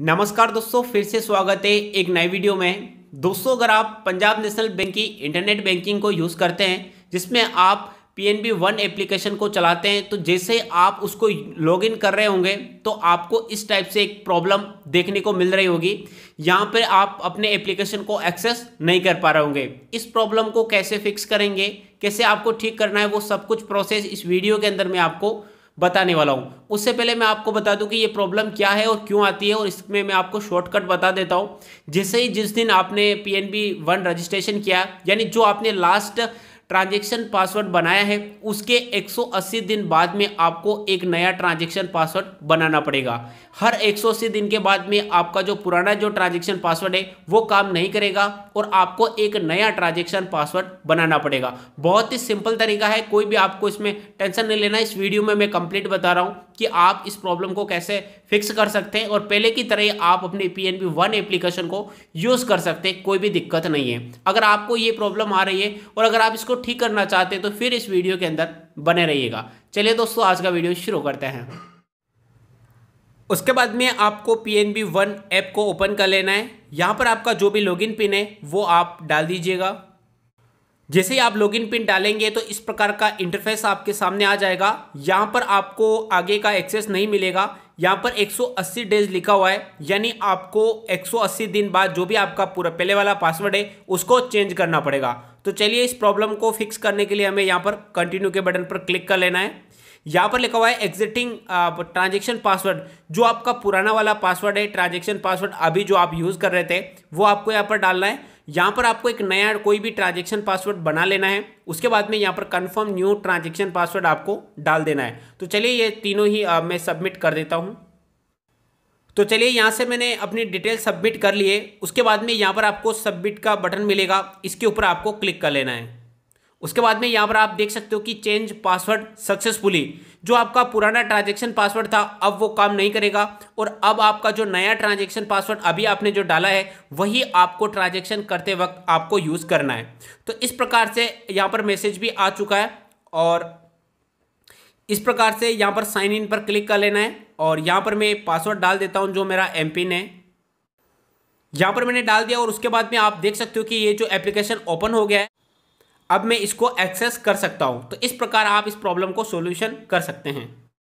नमस्कार दोस्तों फिर से स्वागत है एक नए वीडियो में दोस्तों अगर आप पंजाब नेशनल बैंक की इंटरनेट बैंकिंग को यूज़ करते हैं जिसमें आप P N B one application को चलाते हैं तो जैसे आप उसको लॉग इन कर रहे होंगे तो आपको इस टाइप से एक प्रॉब्लम देखने को मिल रही होगी यहाँ पर आप अपने एप्लीकेशन को एक्सेस नहीं कर पा रहे होंगे इस प्रॉब्लम को कैसे फिक्स करेंगे कैसे आपको ठीक करना है वो सब कुछ प्रोसेस इस वीडियो के अंदर मैं आपको बताने वाला हूँ उससे पहले मैं आपको बता दूँ कि ये प्रॉब्लम क्या है और क्यों आती है और इसमें मैं आपको शॉर्टकट बता देता हूँ जैसे ही जिस दिन आपने P N B one registration किया यानी जो आपने लास्ट ट्रांजेक्शन पासवर्ड बनाया है उसके 180 दिन बाद में आपको एक नया ट्रांजेक्शन पासवर्ड बनाना पड़ेगा हर 180 दिन के बाद में आपका जो पुराना जो ट्रांजेक्शन पासवर्ड है वो काम नहीं करेगा और आपको एक नया ट्रांजेक्शन पासवर्ड बनाना पड़ेगा बहुत ही सिंपल तरीका है कोई भी आपको इसमें टेंशन नहीं लेना इस वीडियो में मैं कंप्लीट बता रहा हूँ कि आप इस प्रॉब्लम को कैसे फिक्स कर सकते हैं और पहले की तरह आप अपने पी एन वन एप्लीकेशन को यूज़ कर सकते हैं कोई भी दिक्कत नहीं है अगर आपको ये प्रॉब्लम आ रही है और अगर आप इसको ठीक करना चाहते हैं तो फिर इस वीडियो के अंदर बने रहिएगा चलिए दोस्तों आज का वीडियो शुरू करते हैं उसके बाद में आपको पी एन वन ऐप को ओपन कर लेना है यहाँ पर आपका जो भी लॉगिन पिन है वो आप डाल दीजिएगा जैसे ही आप लॉगिन पिन डालेंगे तो इस प्रकार का इंटरफेस आपके सामने आ जाएगा यहाँ पर आपको आगे का एक्सेस नहीं मिलेगा यहाँ पर 180 डेज लिखा हुआ है यानी आपको 180 दिन बाद जो भी आपका पूरा पहले वाला पासवर्ड है उसको चेंज करना पड़ेगा तो चलिए इस प्रॉब्लम को फिक्स करने के लिए हमें यहाँ पर कंटिन्यू के बटन पर क्लिक कर लेना है यहाँ पर लिखा हुआ है एग्जिटिंग ट्रांजेक्शन पासवर्ड जो आपका पुराना वाला पासवर्ड है ट्रांजेक्शन पासवर्ड अभी जो आप यूज़ कर रहे थे वो आपको यहाँ पर डालना है यहाँ पर आपको एक नया कोई भी ट्रांजेक्शन पासवर्ड बना लेना है उसके बाद में यहाँ पर कन्फर्म न्यू ट्रांजेक्शन पासवर्ड आपको डाल देना है तो चलिए ये तीनों ही आ, मैं सबमिट कर देता हूँ तो चलिए यहाँ से मैंने अपनी डिटेल सबमिट कर लिए उसके बाद में यहाँ पर आपको सबमिट का बटन मिलेगा इसके ऊपर आपको क्लिक कर लेना है उसके बाद में यहाँ पर आप देख सकते हो कि चेंज पासवर्ड सक्सेसफुली जो आपका पुराना ट्रांजेक्शन पासवर्ड था अब वो काम नहीं करेगा और अब आपका जो नया ट्रांजेक्शन पासवर्ड अभी आपने जो डाला है वही आपको ट्रांजेक्शन करते वक्त आपको यूज़ करना है तो इस प्रकार से यहाँ पर मैसेज भी आ चुका है और इस प्रकार से यहाँ पर साइन इन पर क्लिक कर लेना है और यहाँ पर मैं पासवर्ड डाल देता हूँ जो मेरा एम पिन है यहाँ पर मैंने डाल दिया और उसके बाद में आप देख सकते हो कि ये जो एप्लीकेशन ओपन हो गया है अब मैं इसको एक्सेस कर सकता हूँ तो इस प्रकार आप इस प्रॉब्लम को सोल्यूशन कर सकते हैं